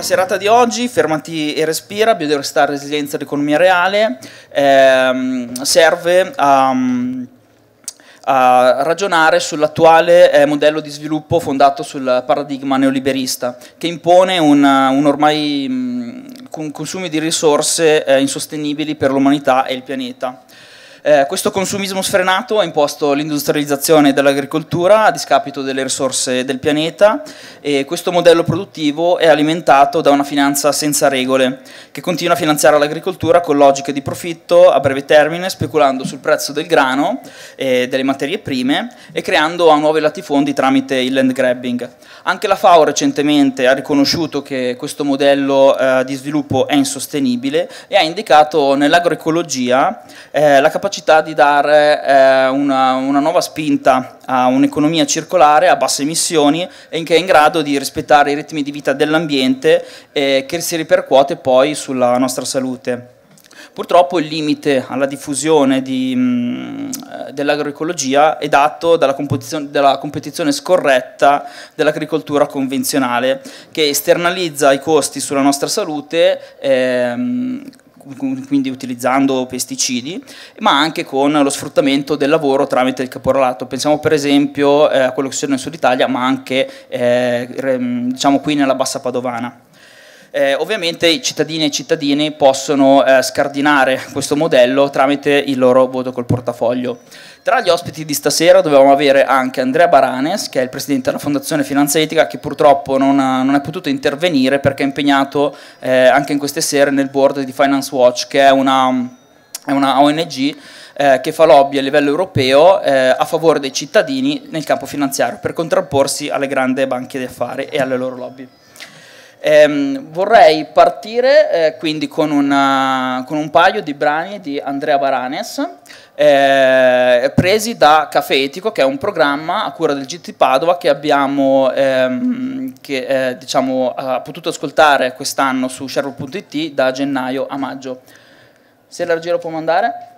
La serata di oggi, Fermati e Respira, Biodiversità, Resilienza ed Economia Reale, ehm, serve a, a, ragionare sull'attuale eh, modello di sviluppo fondato sul paradigma neoliberista, che impone un, un ormai mh, mm, consumi di risorse eh, insostenibili per l'umanità e il pianeta. Eh, questo consumismo sfrenato ha imposto l'industrializzazione dell'agricoltura a discapito delle risorse del pianeta e questo modello produttivo è alimentato da una finanza senza regole che continua a finanziare l'agricoltura con logiche di profitto a breve termine speculando sul prezzo del grano e delle materie prime e creando a nuovi latifondi tramite il land grabbing. Anche la FAO recentemente ha riconosciuto che questo modello eh, di sviluppo è insostenibile e ha indicato nell'agroecologia eh, la capacità capacità di dare eh, una, una, nuova spinta a un'economia circolare a basse emissioni e che è in grado di rispettare i ritmi di vita dell'ambiente eh, che si ripercuote poi sulla nostra salute. Purtroppo il limite alla diffusione di, mm, eh, dell'agroecologia è dato dalla competizione, dalla competizione scorretta dell'agricoltura convenzionale che esternalizza i costi sulla nostra salute ehm, quindi utilizzando pesticidi, ma anche con lo sfruttamento del lavoro tramite il caporalato. Pensiamo per esempio eh, a quello che succede nel sud Italia, ma anche eh, diciamo, qui nella bassa padovana. Eh, ovviamente i cittadini e i cittadini possono eh, scardinare questo modello tramite il loro voto col portafoglio. Tra gli ospiti di stasera dovevamo avere anche Andrea Baranes, che è il presidente della Fondazione Finanza Etica, che purtroppo non, ha, non è potuto intervenire perché è impegnato eh, anche in queste sere nel board di Finance Watch, che è una, è una ONG eh, che fa lobby a livello europeo eh, a favore dei cittadini nel campo finanziario per contrapporsi alle grandi banche di affari e alle loro lobby. Eh, vorrei partire eh, quindi con, una, con, un paio di brani di Andrea Baranes eh, presi da Caffè Etico, che è un programma a cura del GT Padova che abbiamo ehm, che, eh, diciamo, potuto ascoltare quest'anno su sherwood.it da gennaio a maggio. Se l'Argero può mandare.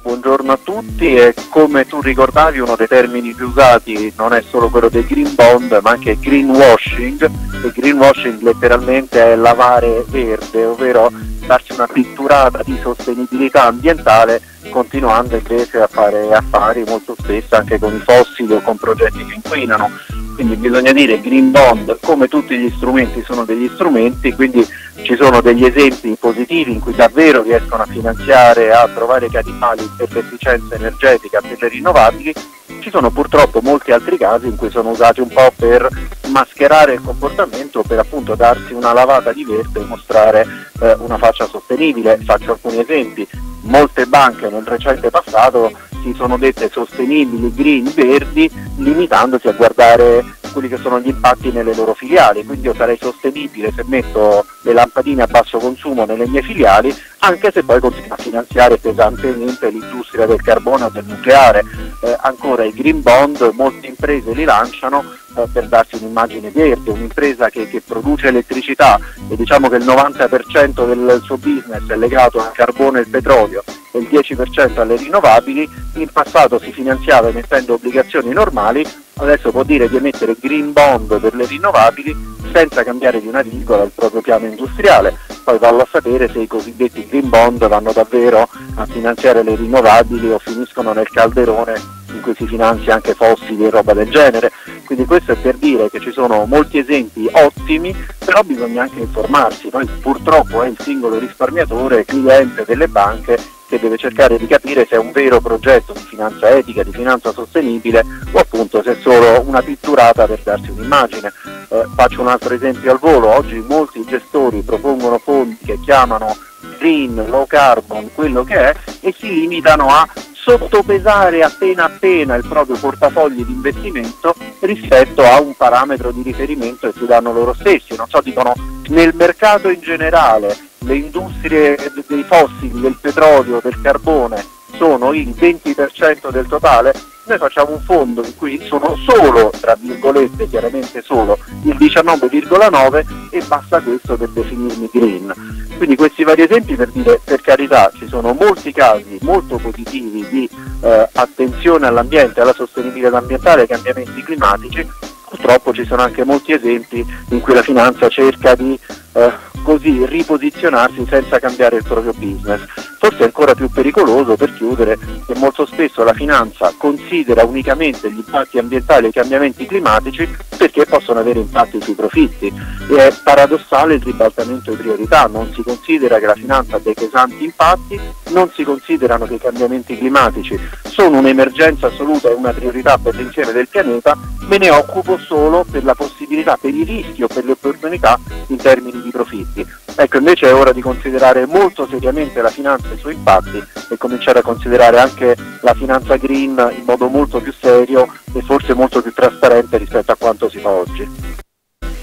buongiorno a tutti e come tu ricordavi uno dei termini più usati non è solo quello dei green bond ma anche greenwashing e greenwashing letteralmente è lavare verde, ovvero darci una pitturata di sostenibilità ambientale continuando invece a fare affari molto spesso anche con i fossili o con progetti che inquinano quindi bisogna dire Green Bond, come tutti gli strumenti, sono degli strumenti, quindi ci sono degli esempi positivi in cui davvero riescono a finanziare, a trovare capitali per l'efficienza energetica, per le rinnovabili, ci sono purtroppo molti altri casi in cui sono usati un po' per mascherare il comportamento, per appunto darsi una lavata di verde e mostrare eh, una faccia sostenibile. Faccio alcuni esempi, molte banche nel recente passato si sono dette sostenibili, green, verdi, limitandosi a guardare quelli che sono gli impatti nelle loro filiali, quindi io sarei sostenibile se metto le lampadine a basso consumo nelle mie filiali, anche se poi continuo a finanziare pesantemente l'industria del carbone o del nucleare. Eh, ancora i green bond, molte imprese li lanciano, eh, per darsi un'immagine verde, un'impresa che, che, produce elettricità e diciamo che il 90% del suo business è legato al carbone e al petrolio e il 10% alle rinnovabili, in passato si finanziava emettendo obbligazioni normali, adesso può dire di emettere green bond per le rinnovabili senza cambiare di una virgola il proprio piano industriale, poi vanno a sapere se i cosiddetti green bond vanno davvero a finanziare le rinnovabili o finiscono nel calderone in cui si finanzia anche fossili e roba del genere. Quindi questo è per dire che ci sono molti esempi ottimi, però bisogna anche informarsi, poi purtroppo è il singolo risparmiatore, cliente delle banche che deve cercare di capire se è un vero progetto di finanza etica, di finanza sostenibile o appunto se è solo una pitturata per darsi un'immagine. Eh, faccio un altro esempio al volo, oggi molti gestori propongono fondi che chiamano green, low carbon, quello che è e si limitano a sottopesare appena appena il proprio portafoglio di investimento rispetto a un parametro di riferimento che si danno loro stessi. Non so, dicono nel mercato in generale le industrie dei fossili, del petrolio, del carbone sono il 20% del totale, noi facciamo un fondo in cui sono solo, tra virgolette, chiaramente solo, il 19,9 e basta questo per definirmi green. Quindi questi vari esempi per dire, per carità, ci sono molti casi molto positivi di eh, attenzione all'ambiente, alla sostenibilità ambientale, ai cambiamenti climatici, purtroppo ci sono anche molti esempi in cui la finanza cerca di eh, così riposizionarsi senza cambiare il proprio business. Forse è ancora più pericoloso per chiudere che molto spesso la finanza considera unicamente gli impatti ambientali e i cambiamenti climatici perché possono avere impatti sui profitti e è paradossale il ribaltamento di priorità, non si considera che la finanza ha dei pesanti impatti, non si considerano che i cambiamenti climatici sono un'emergenza assoluta e una priorità per l'insieme del pianeta, me ne occupo solo per la possibilità, per i rischi o per le opportunità in termini di profitti. Ecco, invece è ora di considerare molto seriamente la finanza e i suoi impatti e cominciare a considerare anche la finanza green in modo molto più serio e forse molto più trasparente rispetto a quanto si fa oggi.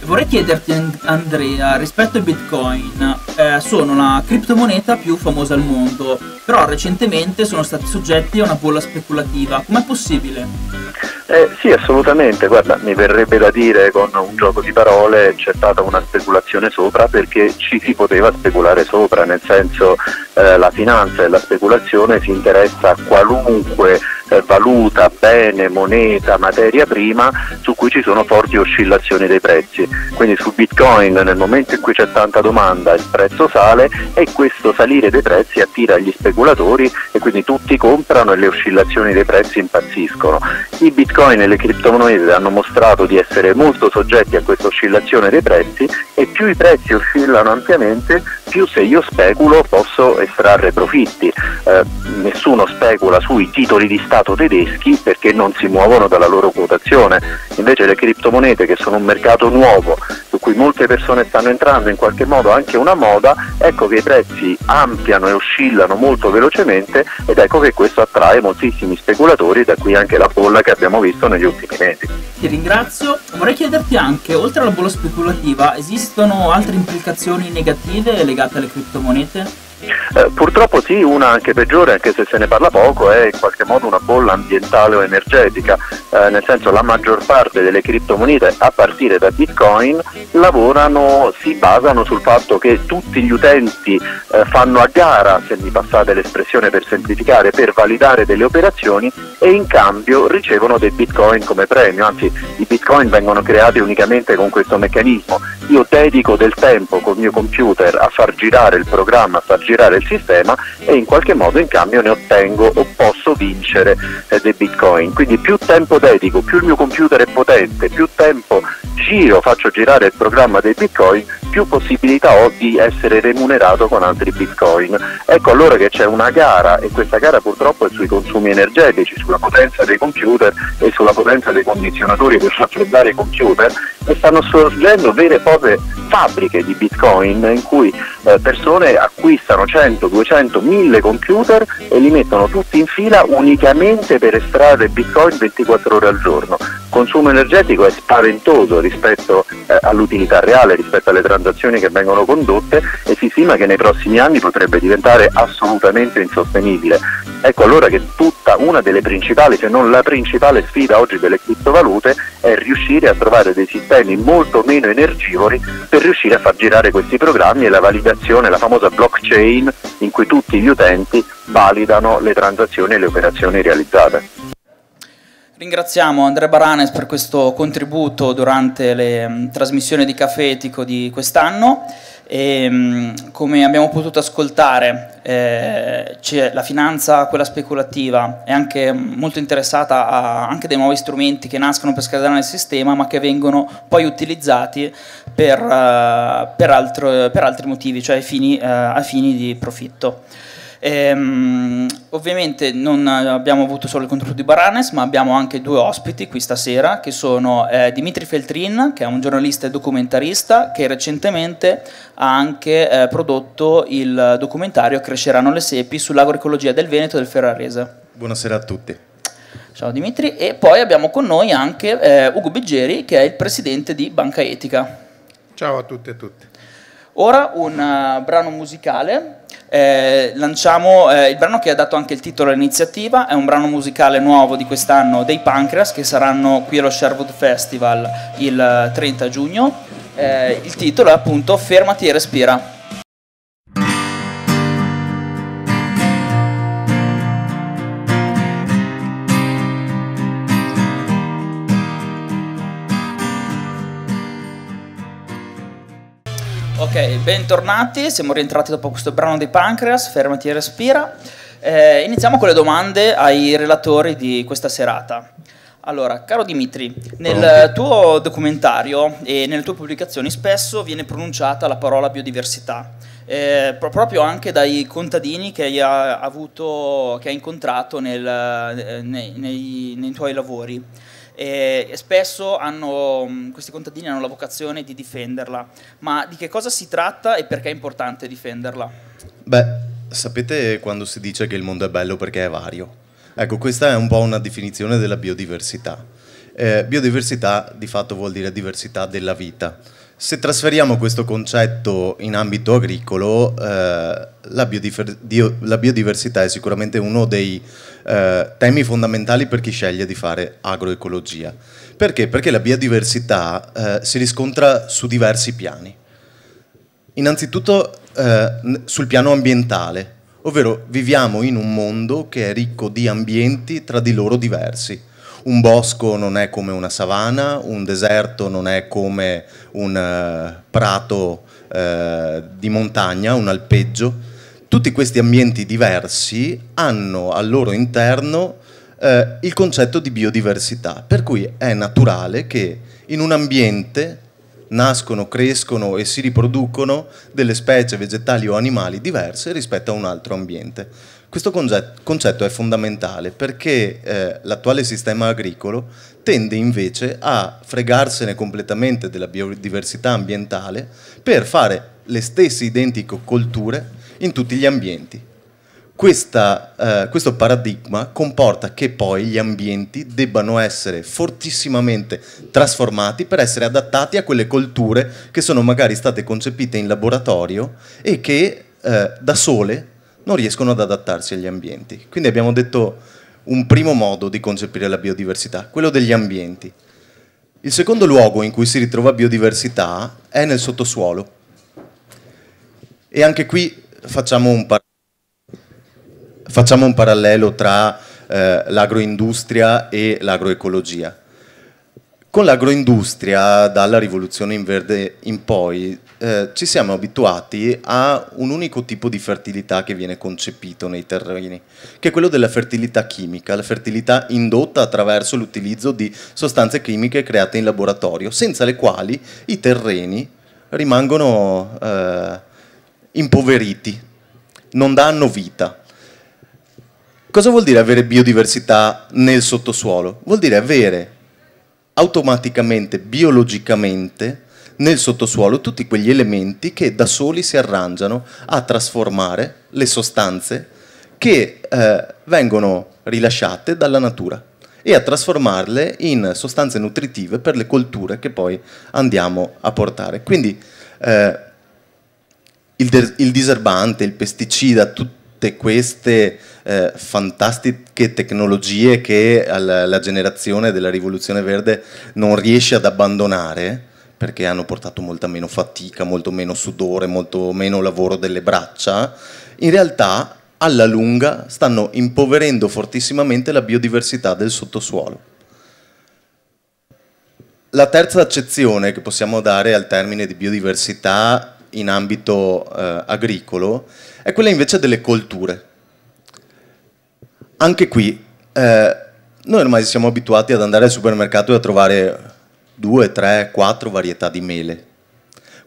Vorrei chiederti Andrea, rispetto ai Bitcoin, eh, sono la criptomoneta più famosa al mondo, però recentemente sono stati soggetti a una bolla speculativa, com'è possibile? Eh, sì, assolutamente, guarda, mi verrebbe da dire con un gioco di parole c'è stata una speculazione sopra perché ci si poteva speculare sopra, nel senso eh, la finanza e la speculazione si interessa a qualunque eh, valuta, bene, moneta, materia prima su cui ci sono forti oscillazioni dei prezzi. Quindi su Bitcoin nel momento in cui c'è tanta domanda il prezzo sale e questo salire dei prezzi attira gli speculatori e quindi tutti comprano e le oscillazioni dei prezzi impazziscono. I Bitcoin e le criptomonete hanno mostrato di essere molto soggetti a questa oscillazione dei prezzi e più i prezzi oscillano ampiamente più se io speculo posso estrarre profitti. Eh, nessuno specula sui titoli di Stato tedeschi perché non si muovono dalla loro quotazione, invece le criptomonete che sono un mercato nuovo cui molte persone stanno entrando in qualche modo anche una moda, ecco che i prezzi ampliano e oscillano molto velocemente ed ecco che questo attrae moltissimi speculatori, da qui anche la bolla che abbiamo visto negli ultimi mesi. Ti ringrazio, vorrei chiederti anche, oltre alla bolla speculativa, esistono altre implicazioni negative legate alle criptomonete? Eh, purtroppo sì, una anche peggiore, anche se se ne parla poco, è in qualche modo una bolla ambientale o energetica, eh, nel senso la maggior parte delle criptomonete a partire da Bitcoin lavorano, si basano sul fatto che tutti gli utenti eh, fanno a gara, se mi passate l'espressione per semplificare, per validare delle operazioni e in cambio ricevono dei Bitcoin come premio, anzi i Bitcoin vengono creati unicamente con questo meccanismo. Io dedico del tempo col mio computer a far girare il programma, a far girare aggirare il sistema e in qualche modo in cambio ne ottengo o posso vincere eh, dei bitcoin. Quindi più tempo dedico, più il mio computer è potente, più tempo giro, faccio girare il programma dei bitcoin, più possibilità ho di essere remunerato con altri bitcoin. Ecco allora che c'è una gara e questa gara purtroppo è sui consumi energetici, sulla potenza dei computer e sulla potenza dei condizionatori per raffreddare i computer e stanno sorgendo vere e proprie fabbriche di bitcoin in cui eh, persone acquistano 100, 200, 1000 computer e li mettono tutti in fila unicamente per estrarre bitcoin 24 ore al giorno. Il consumo energetico è spaventoso rispetto eh, all'utilità reale, rispetto alle transazioni transazioni che vengono condotte e si stima che nei prossimi anni potrebbe diventare assolutamente insostenibile. Ecco allora che tutta una delle principali, se non la principale sfida oggi delle criptovalute è riuscire a trovare dei sistemi molto meno energivori per riuscire a far girare questi programmi e la validazione, la famosa blockchain in cui tutti gli utenti validano le transazioni e le operazioni realizzate. Ringraziamo Andrea Baranes per questo contributo durante le mh, mm, trasmissioni di Caffè Etico di quest'anno. E, mh, mm, come abbiamo potuto ascoltare, eh, la finanza, quella speculativa, è anche molto interessata a anche dei nuovi strumenti che nascono per scaldare il sistema, ma che vengono poi utilizzati per, uh, per, altro, per altri motivi, cioè a fini, uh, eh, a fini di profitto. Ehm, ovviamente non abbiamo avuto solo il contributo di Baranes, ma abbiamo anche due ospiti qui stasera, che sono eh, Dimitri Feltrin, che è un giornalista e documentarista, che recentemente ha anche eh, prodotto il documentario Cresceranno le sepi sull'agroecologia del Veneto e del Ferrarese. Buonasera a tutti. Ciao Dimitri, e poi abbiamo con noi anche eh, Ugo Biggeri, che è il presidente di Banca Etica. Ciao a tutti e a tutti. Ora un uh, brano musicale eh, lanciamo eh, il brano che ha dato anche il titolo all'iniziativa, è un brano musicale nuovo di quest'anno dei Pancreas che saranno qui allo Sherwood Festival il 30 eh, giugno. Eh, il titolo è appunto Fermati e respira. bentornati, siamo rientrati dopo questo brano dei Pancreas, Fermati e respira. Eh, iniziamo con le domande ai relatori di questa serata. Allora, caro Dimitri, nel eh, tuo documentario e nelle tue pubblicazioni spesso viene pronunciata la parola biodiversità, eh, proprio anche dai contadini che hai, eh, avuto, che hai incontrato nel, eh, nei, nei, nei tuoi lavori e, spesso hanno, mm, questi contadini hanno la vocazione di difenderla. Ma di che cosa si tratta e perché è importante difenderla? Beh, sapete quando si dice che il mondo è bello perché è vario? Ecco, questa è un po' una definizione della biodiversità. Eh, biodiversità di fatto vuol dire diversità della vita. Se trasferiamo questo concetto in ambito agricolo, eh, la, biodifer- dio- la, biodiversità è sicuramente uno dei eh, temi fondamentali per chi sceglie di fare agroecologia. Perché? Perché la biodiversità eh, si riscontra su diversi piani. Innanzitutto eh, sul piano ambientale, ovvero viviamo in un mondo che è ricco di ambienti tra di loro diversi un bosco non è come una savana, un deserto non è come un uh, prato uh, di montagna, un alpeggio. Tutti questi ambienti diversi hanno al loro interno uh, il concetto di biodiversità, per cui è naturale che in un ambiente nascono, crescono e si riproducono delle specie vegetali o animali diverse rispetto a un altro ambiente. Questo concetto è fondamentale perché eh, l'attuale sistema agricolo tende invece a fregarsene completamente della biodiversità ambientale per fare le stesse identiche colture in tutti gli ambienti. Questa, eh, questo paradigma comporta che poi gli ambienti debbano essere fortissimamente trasformati per essere adattati a quelle colture che sono magari state concepite in laboratorio e che eh, da sole non riescono ad adattarsi agli ambienti. Quindi abbiamo detto un primo modo di concepire la biodiversità, quello degli ambienti. Il secondo luogo in cui si ritrova biodiversità è nel sottosuolo. E anche qui facciamo un, par facciamo un parallelo tra eh, l'agroindustria e l'agroecologia. Con l'agroindustria, dalla rivoluzione in verde in poi, eh, ci siamo abituati a un unico tipo di fertilità che viene concepito nei terreni, che è quello della fertilità chimica, la fertilità indotta attraverso l'utilizzo di sostanze chimiche create in laboratorio, senza le quali i terreni rimangono eh, impoveriti, non danno vita. Cosa vuol dire avere biodiversità nel sottosuolo? Vuol dire avere automaticamente, biologicamente, nel sottosuolo tutti quegli elementi che da soli si arrangiano a trasformare le sostanze che eh, vengono rilasciate dalla natura e a trasformarle in sostanze nutritive per le colture che poi andiamo a portare. Quindi eh, il, il, diserbante, il pesticida, tutte queste eh, fantastiche tecnologie che alla, la generazione della rivoluzione verde non riesce ad abbandonare, perché hanno portato molta meno fatica, molto meno sudore, molto meno lavoro delle braccia, in realtà alla lunga stanno impoverendo fortissimamente la biodiversità del sottosuolo. La terza accezione che possiamo dare al termine di biodiversità in ambito eh, agricolo è quella invece delle colture. Anche qui eh, noi ormai siamo abituati ad andare al supermercato e a trovare 2, 3, 4 varietà di mele,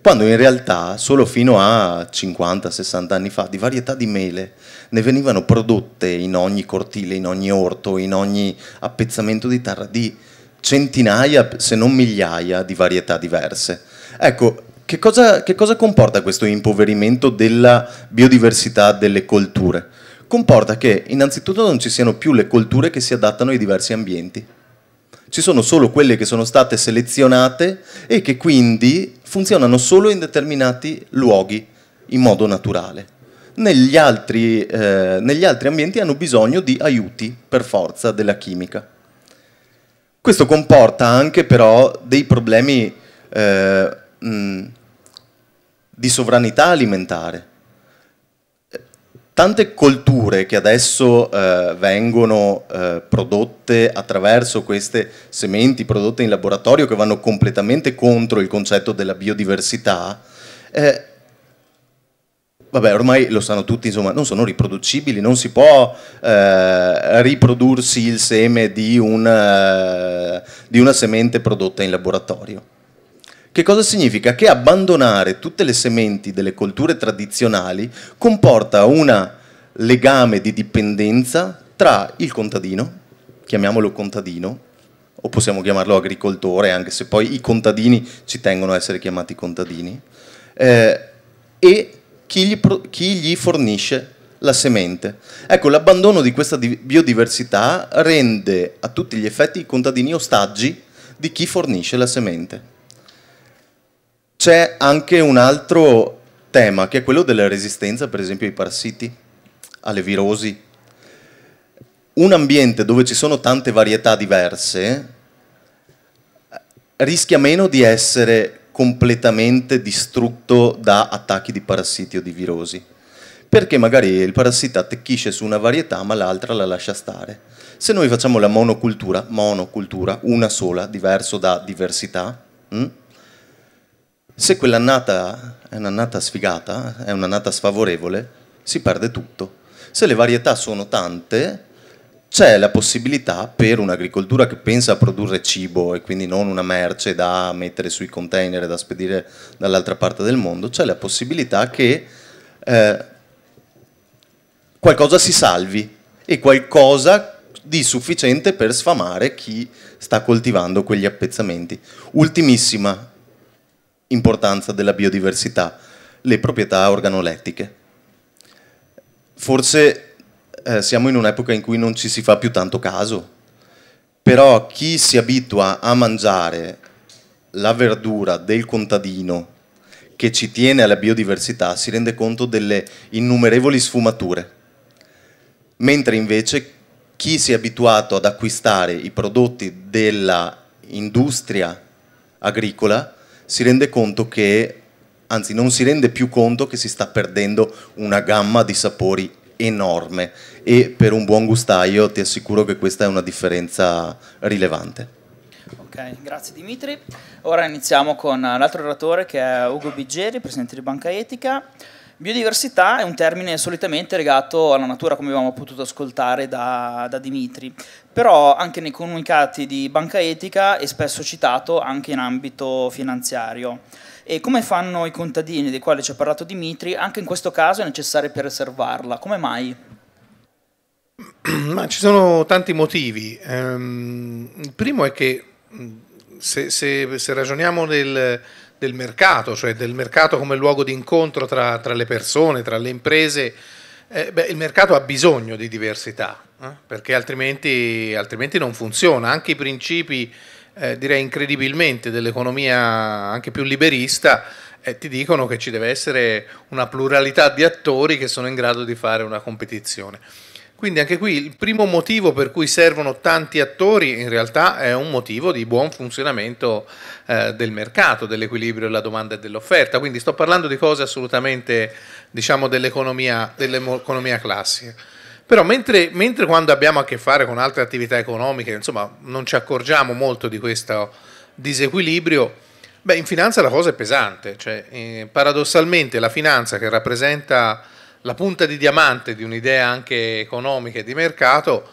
quando in realtà solo fino a 50-60 anni fa di varietà di mele ne venivano prodotte in ogni cortile, in ogni orto, in ogni appezzamento di terra di centinaia, se non migliaia, di varietà diverse. Ecco, che cosa, che cosa comporta questo impoverimento della biodiversità delle colture? Comporta che innanzitutto non ci siano più le colture che si adattano ai diversi ambienti ci sono solo quelle che sono state selezionate e che quindi funzionano solo in determinati luoghi in modo naturale. Negli altri, eh, negli altri ambienti hanno bisogno di aiuti per forza della chimica. Questo comporta anche però dei problemi eh, mh, di sovranità alimentare, tante colture che adesso eh, vengono eh, prodotte attraverso queste sementi prodotte in laboratorio che vanno completamente contro il concetto della biodiversità, eh, vabbè ormai lo sanno tutti, insomma, non sono riproducibili, non si può eh, riprodursi il seme di una, eh, di una semente prodotta in laboratorio. Che cosa significa? Che abbandonare tutte le sementi delle colture tradizionali comporta un legame di dipendenza tra il contadino, chiamiamolo contadino, o possiamo chiamarlo agricoltore, anche se poi i contadini ci tengono a essere chiamati contadini, eh, e chi gli, chi gli fornisce la semente. Ecco, l'abbandono di questa biodiversità rende a tutti gli effetti i contadini ostaggi di chi fornisce la semente. C'è anche un altro tema che è quello della resistenza, per esempio, ai parassiti, alle virosi. Un ambiente dove ci sono tante varietà diverse eh, rischia meno di essere completamente distrutto da attacchi di parassiti o di virosi. Perché magari il parassita attecchisce su una varietà ma l'altra la lascia stare. Se noi facciamo la monocultura, monocultura, una sola, diverso da diversità, mh? Mm, se quell'annata è un'annata sfigata, è un'annata sfavorevole, si perde tutto. Se le varietà sono tante, c'è la possibilità per un'agricoltura che pensa a produrre cibo e quindi non una merce da mettere sui container e da spedire dall'altra parte del mondo, c'è la possibilità che eh, qualcosa si salvi e qualcosa di sufficiente per sfamare chi sta coltivando quegli appezzamenti. Ultimissima importanza della biodiversità, le proprietà organolettiche. Forse eh, siamo in un'epoca in cui non ci si fa più tanto caso, però chi si abitua a mangiare la verdura del contadino che ci tiene alla biodiversità si rende conto delle innumerevoli sfumature, mentre invece chi si è abituato ad acquistare i prodotti dell'industria agricola si rende conto che, anzi non si rende più conto che si sta perdendo una gamma di sapori enorme e per un buon gustaio ti assicuro che questa è una differenza rilevante. Ok, grazie Dimitri. Ora iniziamo con l'altro oratore che è Ugo Biggeri, presidente di Banca Etica. Biodiversità è un termine solitamente legato alla natura, come abbiamo potuto ascoltare da, da Dimitri, però anche nei comunicati di banca etica è spesso citato anche in ambito finanziario. E come fanno i contadini dei quali ci ha parlato Dimitri, anche in questo caso è necessario preservarla, come mai? Ma ci sono tanti motivi. Ehm, il primo è che se, se, se ragioniamo del, del, mercato, cioè del mercato come luogo di incontro tra, tra le persone, tra le imprese, eh, beh, il mercato ha bisogno di diversità eh? perché altrimenti, altrimenti, non funziona. Anche i principi, eh, direi incredibilmente, dell'economia anche più liberista eh, ti dicono che ci deve essere una pluralità di attori che sono in grado di fare una competizione. Quindi anche qui il primo motivo per cui servono tanti attori in realtà è un motivo di buon funzionamento eh, del mercato, dell'equilibrio della domanda e dell'offerta. Quindi sto parlando di cose assolutamente, diciamo, dell'economia, dell'economia classica. Però mentre, mentre, quando abbiamo a che fare con altre attività economiche, insomma, non ci accorgiamo molto di questo disequilibrio, beh, in finanza la cosa è pesante. Cioè, eh, paradossalmente la finanza che rappresenta la punta di diamante di un'idea anche economica e di mercato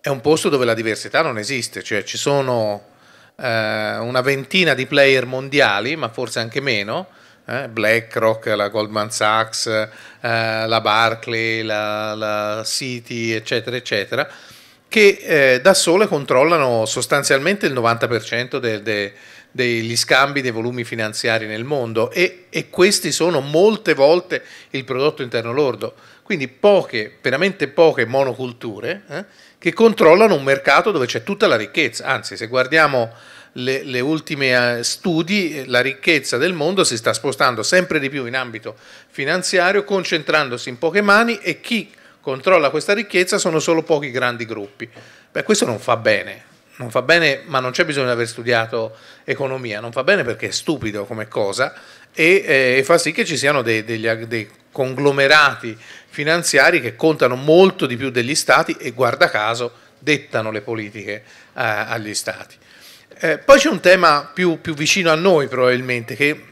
è un posto dove la diversità non esiste, cioè ci sono eh, una ventina di player mondiali, ma forse anche meno, eh, BlackRock, la Goldman Sachs, eh, la Barclay, la, la, City, eccetera, eccetera, che eh, da sole controllano sostanzialmente il 90% de, de, degli scambi dei volumi finanziari nel mondo e, e questi sono molte volte il prodotto interno lordo. Quindi poche, veramente poche monoculture eh, che controllano un mercato dove c'è tutta la ricchezza. Anzi, se guardiamo le, le ultime eh, studi, eh, la ricchezza del mondo si sta spostando sempre di più in ambito finanziario, concentrandosi in poche mani e chi controlla questa ricchezza sono solo pochi grandi gruppi. Beh, questo non fa bene, non fa bene, ma non c'è bisogno di aver studiato economia, non fa bene perché è stupido come cosa e, eh, fa sì che ci siano dei, degli, dei, conglomerati finanziari che contano molto di più degli stati e guarda caso dettano le politiche eh, agli stati. Eh, poi c'è un tema più, più, vicino a noi probabilmente, che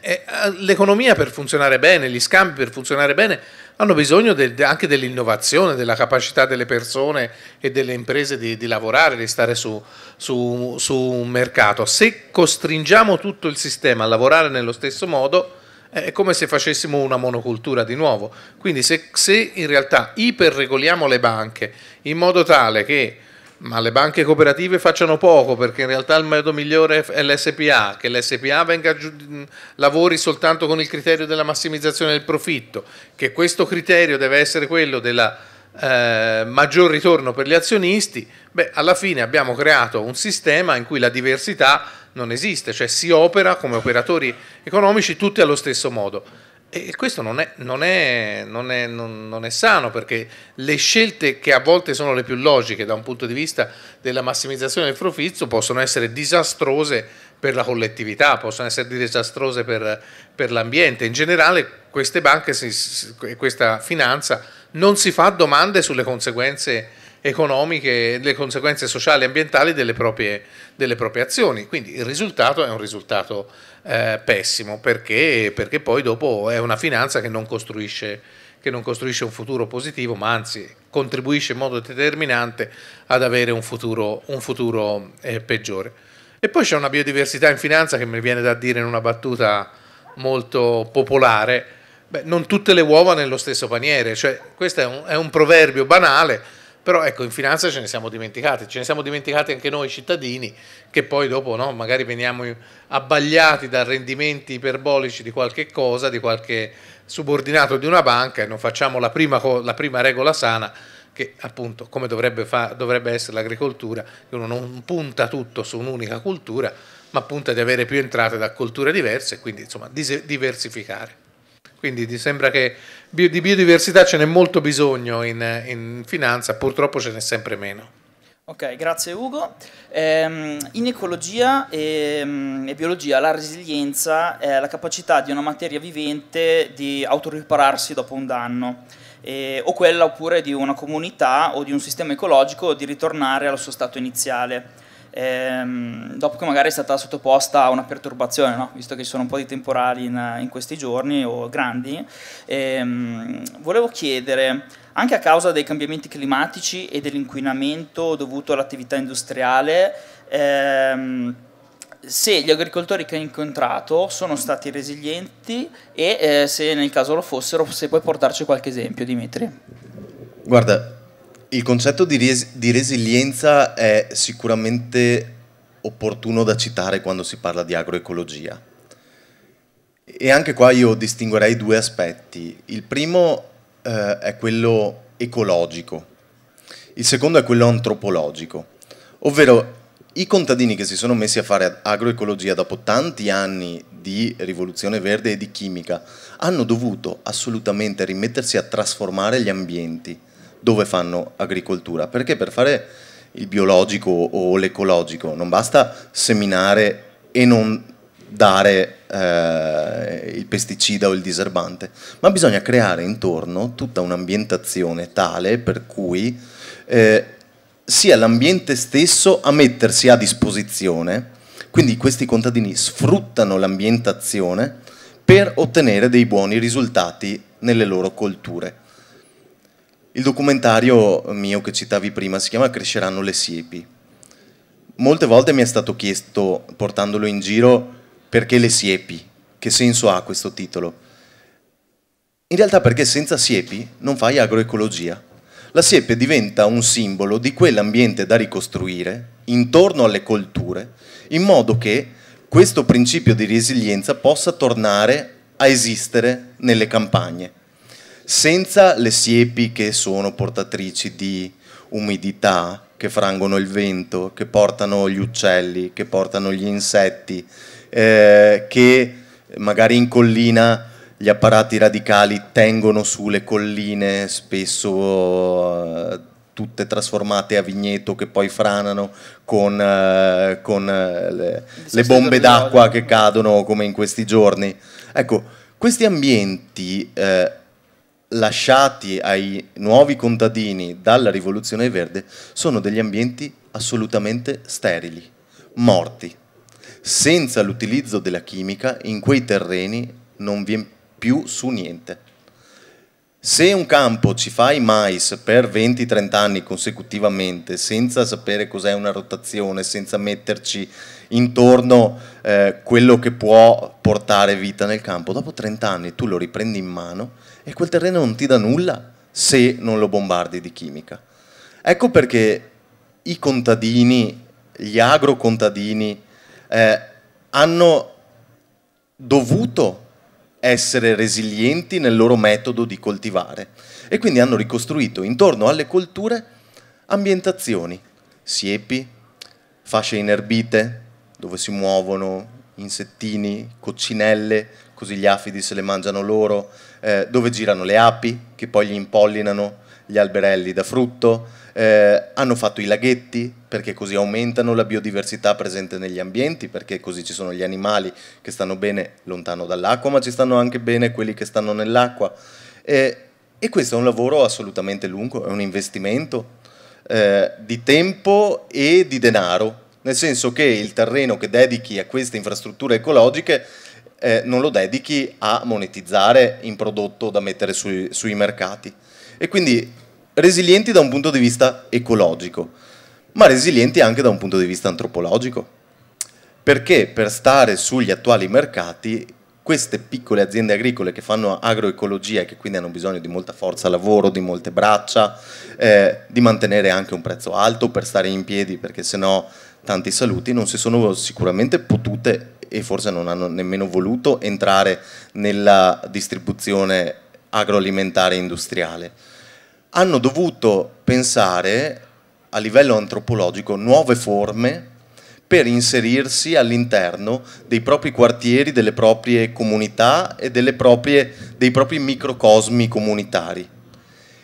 eh, l'economia per funzionare bene, gli scambi per funzionare bene, hanno bisogno del, anche dell'innovazione, della capacità delle persone e delle imprese di, di lavorare, di stare su, su, su, un mercato. Se costringiamo tutto il sistema a lavorare nello stesso modo, eh, è come se facessimo una monocultura di nuovo. Quindi se, se in realtà iperregoliamo le banche in modo tale che ma le banche cooperative facciano poco perché in realtà il metodo migliore è l'SPA, che l'SPA venga, lavori soltanto con il criterio della massimizzazione del profitto, che questo criterio deve essere quello del eh, maggior ritorno per gli azionisti, beh, alla fine abbiamo creato un sistema in cui la diversità non esiste, cioè si opera come operatori economici tutti allo stesso modo. E questo non è, non, è, non, è, non è, sano perché le scelte che a volte sono le più logiche da un punto di vista della massimizzazione del profitto possono essere disastrose per la collettività, possono essere disastrose per, per l'ambiente. In generale queste banche e questa finanza non si fa domande sulle conseguenze economiche, le conseguenze sociali e ambientali delle proprie, delle proprie azioni. Quindi il risultato è un risultato eh, pessimo perché, perché, poi dopo è una finanza che non, che non costruisce un futuro positivo, ma anzi contribuisce in modo determinante ad avere un futuro, un futuro eh, peggiore. E poi c'è una biodiversità in finanza che mi viene da dire in una battuta molto popolare, Beh, non tutte le uova nello stesso paniere, cioè questo è un, è un proverbio banale, però ecco, in finanza ce ne siamo dimenticati, ce ne siamo dimenticati anche noi cittadini, che poi dopo no, magari veniamo abbagliati da rendimenti iperbolici di qualche cosa, di qualche subordinato di una banca e non facciamo la prima, la prima regola sana che appunto come dovrebbe, fa, dovrebbe essere l'agricoltura, che uno non punta tutto su un'unica cultura, ma punta di avere più entrate da culture diverse e quindi insomma diversificare. Quindi ti sembra che di biodiversità ce n'è molto bisogno in, in finanza, purtroppo ce n'è sempre meno. Ok, grazie Ugo. Eh, in ecologia e, ehm, e, biologia la resilienza è la capacità di una materia vivente di autoripararsi dopo un danno, eh, o quella oppure di una comunità o di un sistema ecologico di ritornare al suo stato iniziale ehm, dopo che magari è stata sottoposta a una perturbazione, no? visto che ci sono un po' di temporali in, in questi giorni o grandi, ehm, volevo chiedere, anche a causa dei cambiamenti climatici e dell'inquinamento dovuto all'attività industriale, ehm, se gli agricoltori che hai incontrato sono stati resilienti e eh, se nel caso lo fossero, se puoi portarci qualche esempio, Dimitri. Guarda, il concetto di, res di resilienza è sicuramente opportuno da citare quando si parla di agroecologia. E anche qua io distinguerei due aspetti. Il primo eh, è quello ecologico, il secondo è quello antropologico, ovvero i contadini che si sono messi a fare agroecologia dopo tanti anni di rivoluzione verde e di chimica hanno dovuto assolutamente rimettersi a trasformare gli ambienti dove fanno agricoltura, perché per fare il biologico o l'ecologico non basta seminare e non dare eh, il pesticida o il diserbante, ma bisogna creare intorno tutta un'ambientazione tale per cui eh, sia l'ambiente stesso a mettersi a disposizione, quindi questi contadini sfruttano l'ambientazione per ottenere dei buoni risultati nelle loro colture. Il documentario mio che citavi prima si chiama Cresceranno le siepi. Molte volte mi è stato chiesto, portandolo in giro, perché le siepi? Che senso ha questo titolo? In realtà perché senza siepi non fai agroecologia. La siepe diventa un simbolo di quell'ambiente da ricostruire intorno alle colture, in modo che questo principio di resilienza possa tornare a esistere nelle campagne senza le siepi che sono portatrici di umidità, che frangono il vento, che portano gli uccelli, che portano gli insetti, eh, che magari in collina gli apparati radicali tengono su le colline, spesso eh, tutte trasformate a vigneto che poi franano con, eh, con eh, le, le bombe d'acqua che cadono come in questi giorni. Ecco, questi ambienti eh, lasciati ai nuovi contadini dalla rivoluzione verde sono degli ambienti assolutamente sterili, morti. Senza l'utilizzo della chimica in quei terreni non viene più su niente. Se un campo ci fai mais per 20-30 anni consecutivamente senza sapere cos'è una rotazione, senza metterci intorno eh, quello che può portare vita nel campo, dopo 30 anni tu lo riprendi in mano e quel terreno non ti dà nulla se non lo bombardi di chimica. Ecco perché i contadini, gli agrocontadini, eh, hanno dovuto essere resilienti nel loro metodo di coltivare e quindi hanno ricostruito intorno alle colture ambientazioni, siepi, fasce inerbite dove si muovono insettini, coccinelle, così gli afidi se le mangiano loro, eh, dove girano le api che poi gli impollinano gli alberelli da frutto, eh, hanno fatto i laghetti perché così aumentano la biodiversità presente negli ambienti, perché così ci sono gli animali che stanno bene lontano dall'acqua, ma ci stanno anche bene quelli che stanno nell'acqua. Eh, e questo è un lavoro assolutamente lungo, è un investimento eh, di tempo e di denaro, nel senso che il terreno che dedichi a queste infrastrutture ecologiche eh, non lo dedichi a monetizzare in prodotto da mettere sui, sui mercati. E quindi resilienti da un punto di vista ecologico, ma resilienti anche da un punto di vista antropologico. Perché per stare sugli attuali mercati queste piccole aziende agricole che fanno agroecologia e che quindi hanno bisogno di molta forza lavoro, di molte braccia, eh, di mantenere anche un prezzo alto per stare in piedi, perché sennò tanti saluti non si sono sicuramente potute e forse non hanno nemmeno voluto entrare nella distribuzione agroalimentare industriale. Hanno dovuto pensare a livello antropologico nuove forme per inserirsi all'interno dei propri quartieri, delle proprie comunità e proprie, dei propri microcosmi comunitari.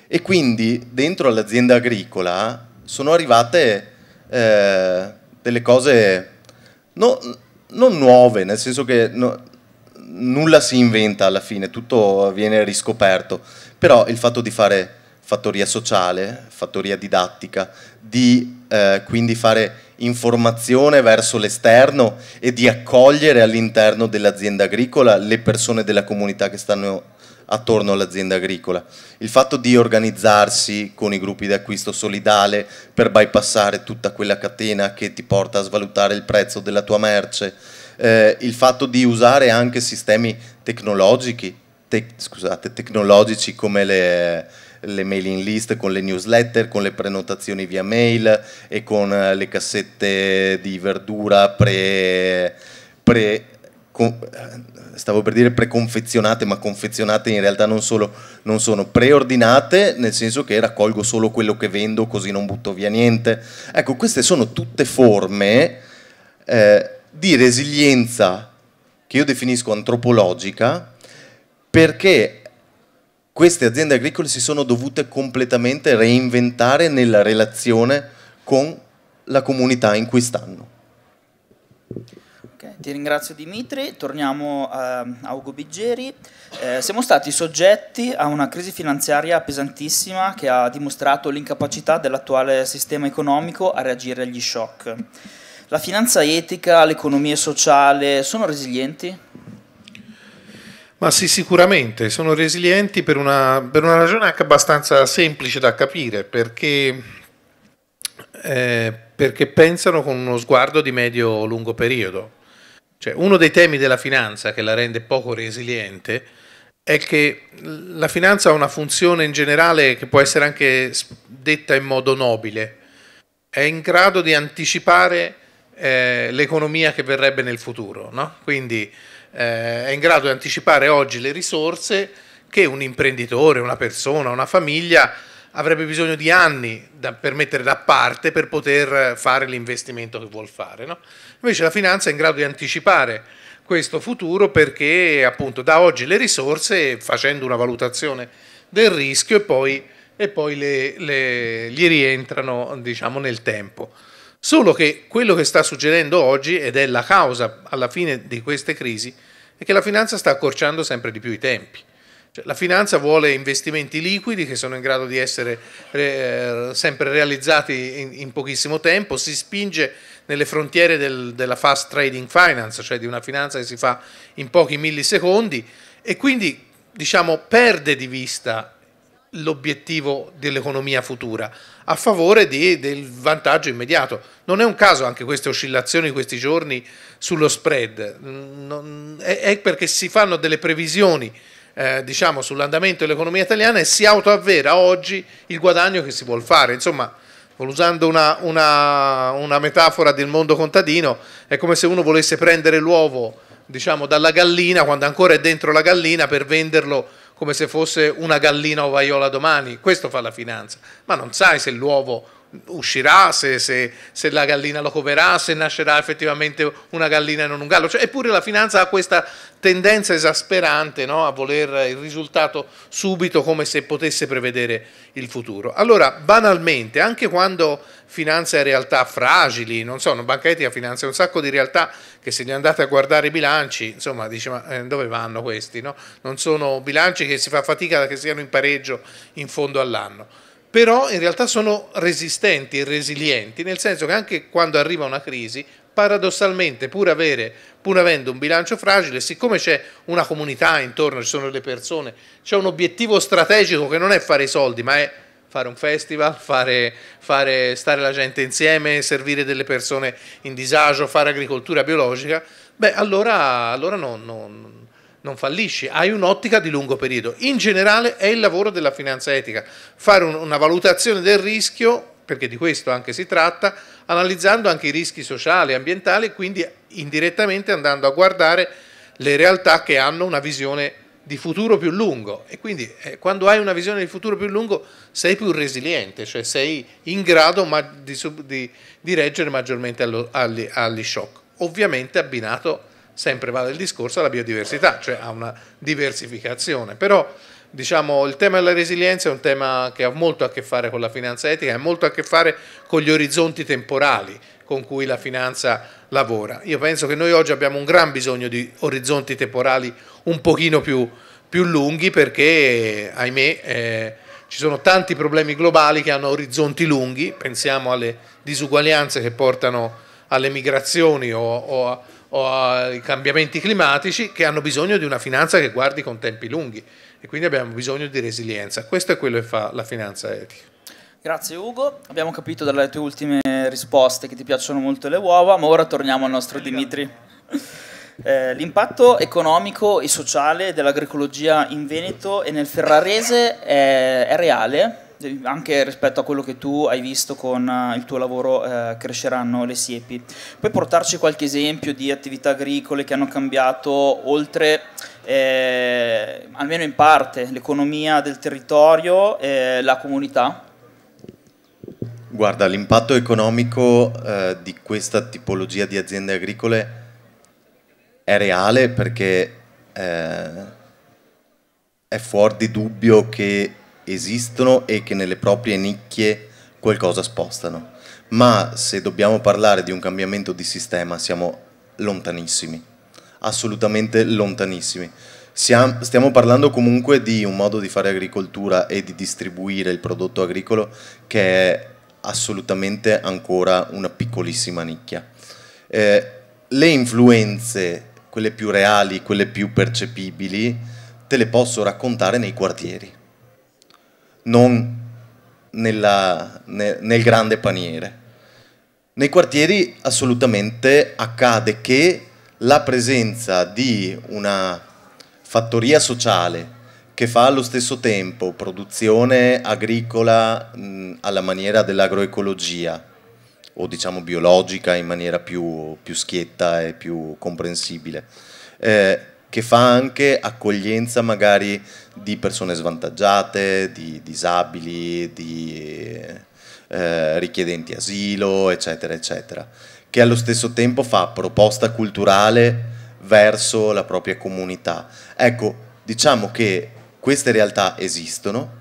E quindi dentro all'azienda agricola sono arrivate eh, delle cose no, non nuove, nel senso che no, nulla si inventa alla fine, tutto viene riscoperto, però il fatto di fare fattoria sociale, fattoria didattica, di eh, quindi fare informazione verso l'esterno e di accogliere all'interno dell'azienda agricola le persone della comunità che stanno attorno all'azienda agricola. Il fatto di organizzarsi con i gruppi di acquisto solidale per bypassare tutta quella catena che ti porta a svalutare il prezzo della tua merce, eh, il fatto di usare anche sistemi tecnologici, te, scusate, tecnologici come le, le mailing list con le newsletter, con le prenotazioni via mail e con eh, le cassette di verdura pre, pre eh, stavo per dire preconfezionate, ma confezionate in realtà non, solo, non sono preordinate, nel senso che raccolgo solo quello che vendo così non butto via niente. Ecco, queste sono tutte forme eh, di resilienza che io definisco antropologica perché queste aziende agricole si sono dovute completamente reinventare nella relazione con la comunità in cui stanno. Ti ringrazio Dimitri, torniamo ehm, a Ugo Biggeri. Eh, siamo stati soggetti a una crisi finanziaria pesantissima che ha dimostrato l'incapacità dell'attuale sistema economico a reagire agli shock. La finanza etica, l'economia sociale sono resilienti? Ma sì, sicuramente, sono resilienti per una, per una ragione anche abbastanza semplice da capire, perché, eh, perché pensano con uno sguardo di medio-lungo periodo cioè, uno dei temi della finanza che la rende poco resiliente è che la finanza ha una funzione in generale che può essere anche detta in modo nobile, è in grado di anticipare eh, l'economia che verrebbe nel futuro, no? quindi eh, è in grado di anticipare oggi le risorse che un imprenditore, una persona, una famiglia avrebbe bisogno di anni da, per mettere da parte per poter fare l'investimento che vuole fare. No? Invece la finanza è in grado di anticipare questo futuro perché appunto da oggi le risorse facendo una valutazione del rischio e poi, e poi le, le, gli rientrano diciamo, nel tempo. Solo che quello che sta succedendo oggi ed è la causa alla fine di queste crisi è che la finanza sta accorciando sempre di più i tempi. Cioè, la finanza vuole investimenti liquidi che sono in grado di essere eh, sempre realizzati in, in, pochissimo tempo, si spinge nelle frontiere del, della fast trading finance, cioè di una finanza che si fa in pochi millisecondi e quindi diciamo, perde di vista l'obiettivo dell'economia futura a favore di, del vantaggio immediato. Non è un caso anche queste oscillazioni questi giorni sullo spread, non, è, è perché si fanno delle previsioni eh, diciamo, sull'andamento dell'economia italiana e si autoavvera oggi il guadagno che si vuole fare. Insomma, usando una, una, una, metafora del mondo contadino, è come se uno volesse prendere l'uovo diciamo, dalla gallina quando ancora è dentro la gallina per venderlo come se fosse una gallina ovaiola domani. Questo fa la finanza, ma non sai se l'uovo uscirà, se, se, se, la gallina lo coverà, se nascerà effettivamente una gallina e non un gallo. Cioè, eppure la finanza ha questa tendenza esasperante no? a voler il risultato subito come se potesse prevedere il futuro. Allora, banalmente, anche quando finanzia realtà fragili, non so, Banchetti finanzia un sacco di realtà che se li andate a guardare i bilanci, insomma, dice ma eh, dove vanno questi? No? Non sono bilanci che si fa fatica che siano in pareggio in fondo all'anno però in realtà sono resistenti e resilienti, nel senso che anche quando arriva una crisi, paradossalmente, pur, avere, pur avendo un bilancio fragile, siccome c'è una comunità intorno, ci sono le persone, c'è un obiettivo strategico che non è fare i soldi, ma è fare un festival, fare, fare stare la gente insieme, servire delle persone in disagio, fare agricoltura biologica, beh allora, allora no, no non fallisci, hai un'ottica di lungo periodo. In generale è il lavoro della finanza etica, fare un, una valutazione del rischio, perché di questo anche si tratta, analizzando anche i rischi sociali e ambientali e quindi indirettamente andando a guardare le realtà che hanno una visione di futuro più lungo e quindi eh, quando hai una visione di futuro più lungo sei più resiliente, cioè sei in grado di, di, di reggere maggiormente allo, agli, agli shock, ovviamente abbinato a sempre vale il discorso alla biodiversità, cioè a una diversificazione. Però diciamo, il tema della resilienza è un tema che ha molto a che fare con la finanza etica, ha molto a che fare con gli orizzonti temporali con cui la finanza lavora. Io penso che noi oggi abbiamo un gran bisogno di orizzonti temporali un pochino più, più lunghi perché, ahimè, eh, ci sono tanti problemi globali che hanno orizzonti lunghi, pensiamo alle disuguaglianze che portano alle migrazioni o, o a o ai cambiamenti climatici che hanno bisogno di una finanza che guardi con tempi lunghi e quindi abbiamo bisogno di resilienza. Questo è quello che fa la finanza etica. Grazie Ugo, abbiamo capito dalle tue ultime risposte che ti piacciono molto le uova, ma ora torniamo al nostro Dimitri. Eh, l'impatto economico e sociale dell'agricologia in Veneto e nel Ferrarese è, è reale, anche rispetto a quello che tu hai visto con eh, il tuo lavoro eh, cresceranno le siepi. Puoi portarci qualche esempio di attività agricole che hanno cambiato oltre, eh, almeno in parte, l'economia del territorio e la comunità? Guarda, l'impatto economico eh, di questa tipologia di aziende agricole è reale perché eh, è fuori di dubbio che esistono e che nelle proprie nicchie qualcosa spostano. Ma se dobbiamo parlare di un cambiamento di sistema siamo lontanissimi, assolutamente lontanissimi. stiamo parlando comunque di un modo di fare agricoltura e di distribuire il prodotto agricolo che è assolutamente ancora una piccolissima nicchia. Eh, le influenze, quelle più reali, quelle più percepibili, te le posso raccontare nei quartieri non nella, ne, nel grande paniere. Nei quartieri assolutamente accade che la presenza di una fattoria sociale che fa allo stesso tempo produzione agricola mh, alla maniera dell'agroecologia o diciamo biologica in maniera più, più schietta e più comprensibile, eh, che fa anche accoglienza magari di persone svantaggiate, di disabili, di eh, richiedenti asilo, eccetera, eccetera, che allo stesso tempo fa proposta culturale verso la propria comunità. Ecco, diciamo che queste realtà esistono,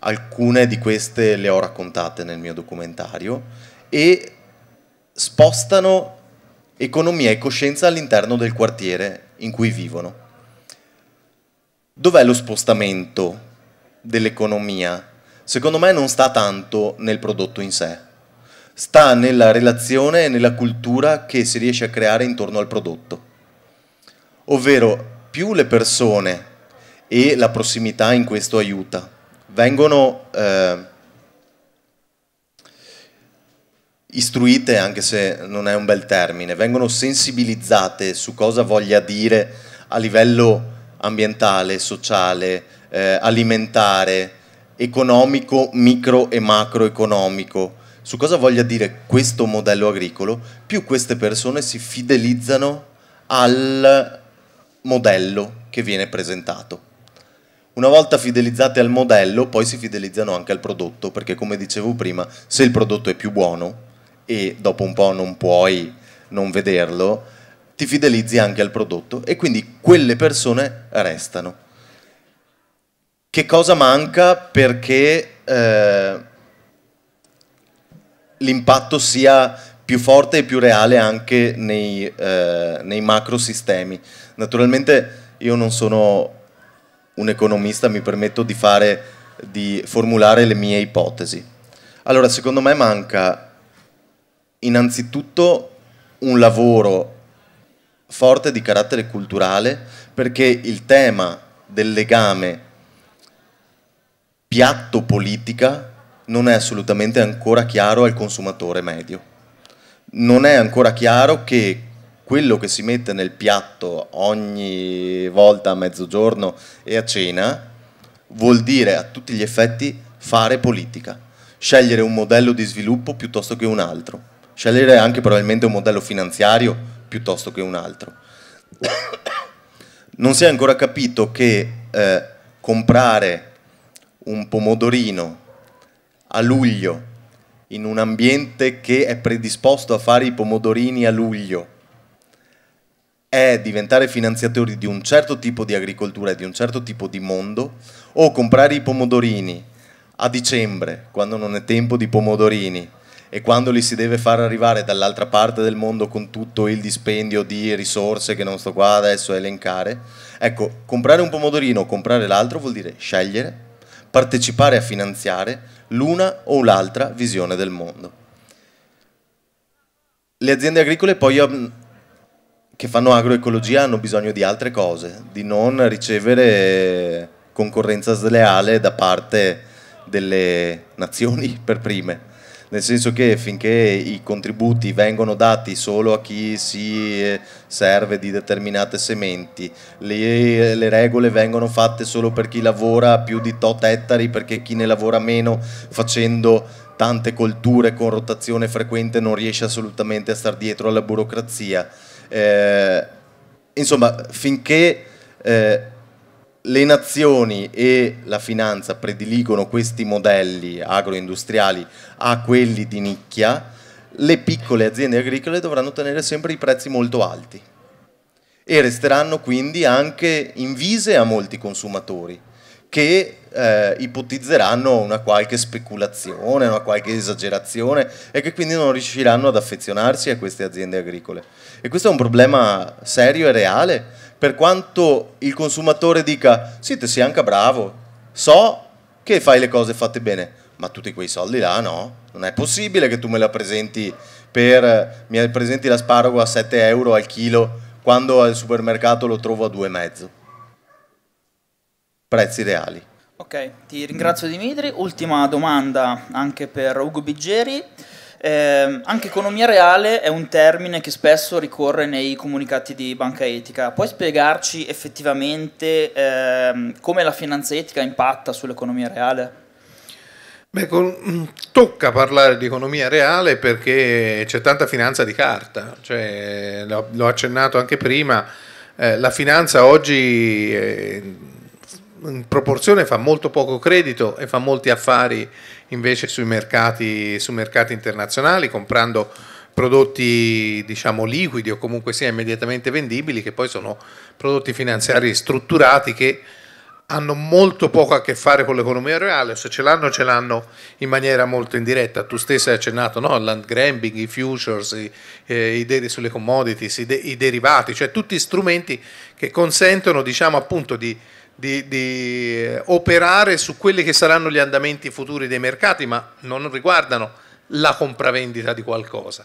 alcune di queste le ho raccontate nel mio documentario e spostano economia e coscienza all'interno del quartiere in cui vivono. Dov'è lo spostamento dell'economia? Secondo me non sta tanto nel prodotto in sé, sta nella relazione e nella cultura che si riesce a creare intorno al prodotto. Ovvero più le persone e la prossimità in questo aiuta, vengono... Eh, istruite, anche se non è un bel termine, vengono sensibilizzate su cosa voglia dire a livello ambientale, sociale, eh, alimentare, economico, micro e macroeconomico, su cosa voglia dire questo modello agricolo, più queste persone si fidelizzano al modello che viene presentato. Una volta fidelizzate al modello, poi si fidelizzano anche al prodotto, perché come dicevo prima, se il prodotto è più buono, e dopo un po' non puoi non vederlo, ti fidelizzi anche al prodotto e quindi quelle persone restano. Che cosa manca perché eh, l'impatto sia più forte e più reale anche nei, eh, nei macrosistemi? Naturalmente io non sono un economista, mi permetto di, fare, di formulare le mie ipotesi. Allora, secondo me manca innanzitutto un lavoro forte di carattere culturale perché il tema del legame piatto politica non è assolutamente ancora chiaro al consumatore medio. Non è ancora chiaro che quello che si mette nel piatto ogni volta a mezzogiorno e a cena vuol dire a tutti gli effetti fare politica, scegliere un modello di sviluppo piuttosto che un altro scegliere anche probabilmente un modello finanziario piuttosto che un altro. non si è ancora capito che eh, comprare un pomodorino a luglio in un ambiente che è predisposto a fare i pomodorini a luglio è diventare finanziatori di un certo tipo di agricoltura e di un certo tipo di mondo o comprare i pomodorini a dicembre quando non è tempo di pomodorini e quando li si deve far arrivare dall'altra parte del mondo con tutto il dispendio di risorse che non sto qua adesso a elencare, ecco, comprare un pomodorino o comprare l'altro vuol dire scegliere, partecipare a finanziare l'una o l'altra visione del mondo. Le aziende agricole poi mm, che fanno agroecologia hanno bisogno di altre cose, di non ricevere concorrenza sleale da parte delle nazioni per prime nel senso che finché i contributi vengono dati solo a chi si eh, serve di determinate sementi, le, le regole vengono fatte solo per chi lavora più di tot ettari, perché chi ne lavora meno facendo tante colture con rotazione frequente non riesce assolutamente a star dietro alla burocrazia. Eh, insomma, finché... Eh, le nazioni e la finanza prediligono questi modelli agroindustriali a quelli di nicchia, le piccole aziende agricole dovranno tenere sempre i prezzi molto alti e resteranno quindi anche invise a molti consumatori che eh, ipotizzeranno una qualche speculazione, una qualche esagerazione e che quindi non riusciranno ad affezionarsi a queste aziende agricole. E questo è un problema serio e reale per quanto il consumatore dica sì, te sei anche bravo, so che fai le cose fatte bene, ma tutti quei soldi là no, non è possibile che tu me la presenti per, mi presenti l'asparago a 7 euro al chilo quando al supermercato lo trovo a 2,5. Prezzi reali. Ok, ti ringrazio Dimitri. Ultima domanda anche per Ugo Biggeri. Eh, anche economia reale è un termine che spesso ricorre nei comunicati di banca etica. Puoi spiegarci effettivamente eh, come la finanza etica impatta sull'economia reale? Beh, con, mm, tocca parlare di economia reale perché c'è tanta finanza di carta, cioè, l'ho, accennato anche prima, eh, la finanza oggi eh, in proporzione fa molto poco credito e fa molti affari invece sui mercati, sui mercati internazionali comprando prodotti diciamo liquidi o comunque sia immediatamente vendibili che poi sono prodotti finanziari strutturati che hanno molto poco a che fare con l'economia reale, se ce l'hanno ce l'hanno in maniera molto indiretta. Tu stessa hai accennato no? land grabbing, i futures, i, eh, i deri sulle commodities, i, de i, derivati, cioè tutti strumenti che consentono diciamo appunto di di, di, eh, operare su quelli che saranno gli andamenti futuri dei mercati, ma non riguardano la compravendita di qualcosa.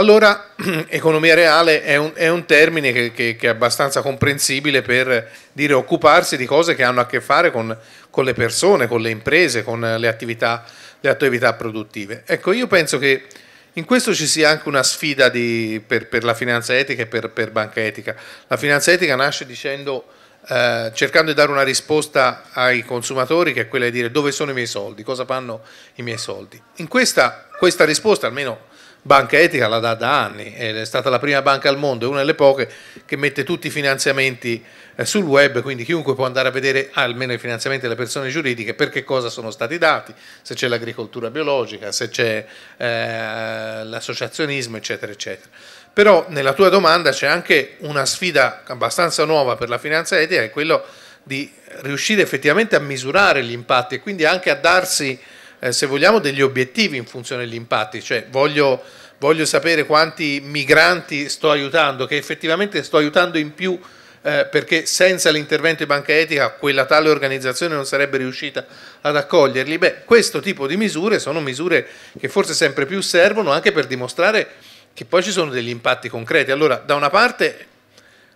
Allora, economia reale è un, è un termine che, che, che, è abbastanza comprensibile per dire occuparsi di cose che hanno a che fare con, con le persone, con le imprese, con le attività, le attività, produttive. Ecco, io penso che in questo ci sia anche una sfida di, per, per, la finanza etica e per, per banca etica. La finanza etica nasce dicendo eh, cercando di dare una risposta ai consumatori che è quella di dire dove sono i miei soldi, cosa fanno i miei soldi. In questa, questa risposta almeno Banca Etica la dà da anni, è stata la prima banca al mondo, è una delle poche che mette tutti i finanziamenti eh, sul web, quindi chiunque può andare a vedere almeno i finanziamenti delle persone giuridiche, per che cosa sono stati dati, se c'è l'agricoltura biologica, se c'è eh, l'associazionismo, eccetera, eccetera. Però nella tua domanda c'è anche una sfida abbastanza nuova per la finanza etica, è quello di riuscire effettivamente a misurare gli impatti e quindi anche a darsi, eh, se vogliamo, degli obiettivi in funzione degli impatti, cioè voglio, voglio, sapere quanti migranti sto aiutando, che effettivamente sto aiutando in più eh, perché senza l'intervento di banca etica quella tale organizzazione non sarebbe riuscita ad accoglierli. Beh, questo tipo di misure sono misure che forse sempre più servono anche per dimostrare che poi ci sono degli impatti concreti. Allora, da una parte,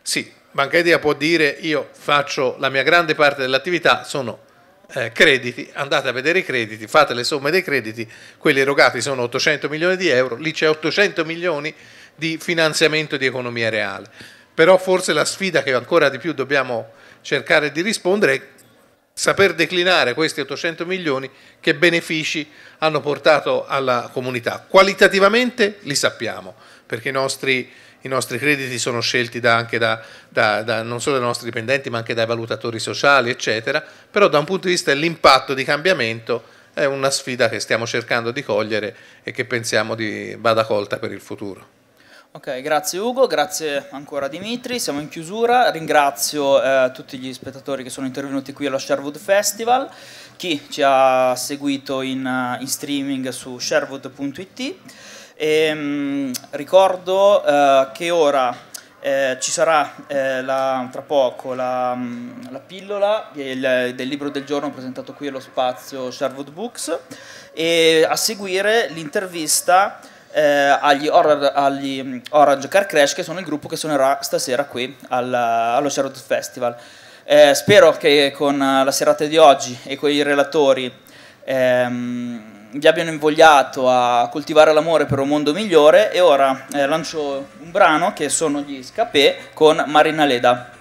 sì, Banca Idea può dire io faccio la mia grande parte dell'attività, sono eh, crediti, andate a vedere i crediti, fate le somme dei crediti, quelli erogati sono 800 milioni di euro, lì c'è 800 milioni di finanziamento di economia reale. Però forse la sfida che ancora di più dobbiamo cercare di rispondere è saper declinare questi 800 milioni che benefici hanno portato alla comunità. Qualitativamente li sappiamo, perché i nostri, i nostri crediti sono scelti da, anche da, da, da, non solo dai nostri dipendenti, ma anche dai valutatori sociali, eccetera, però da un punto di vista dell'impatto di cambiamento è una sfida che stiamo cercando di cogliere e che pensiamo di vada colta per il futuro. Ok, grazie Ugo, grazie ancora Dimitri, siamo in chiusura, ringrazio eh, tutti gli spettatori che sono intervenuti qui allo Sherwood Festival, chi ci ha seguito in, eh, in streaming su sherwood.it e, ehm, mh, ricordo eh, che ora eh, ci sarà eh, la, tra poco la, mm, la pillola del, del libro del giorno presentato qui allo spazio Sherwood Books e a seguire l'intervista eh, agli, horror, agli, mm, Orange Car Crash, che sono il gruppo che suonerà stasera qui alla, allo Sherwood Festival. Eh, spero che con eh, la serata di oggi e con i relatori ehm, vi abbiano invogliato a coltivare l'amore per un mondo migliore e ora eh, lancio un brano che sono gli Scapè con Marina Leda.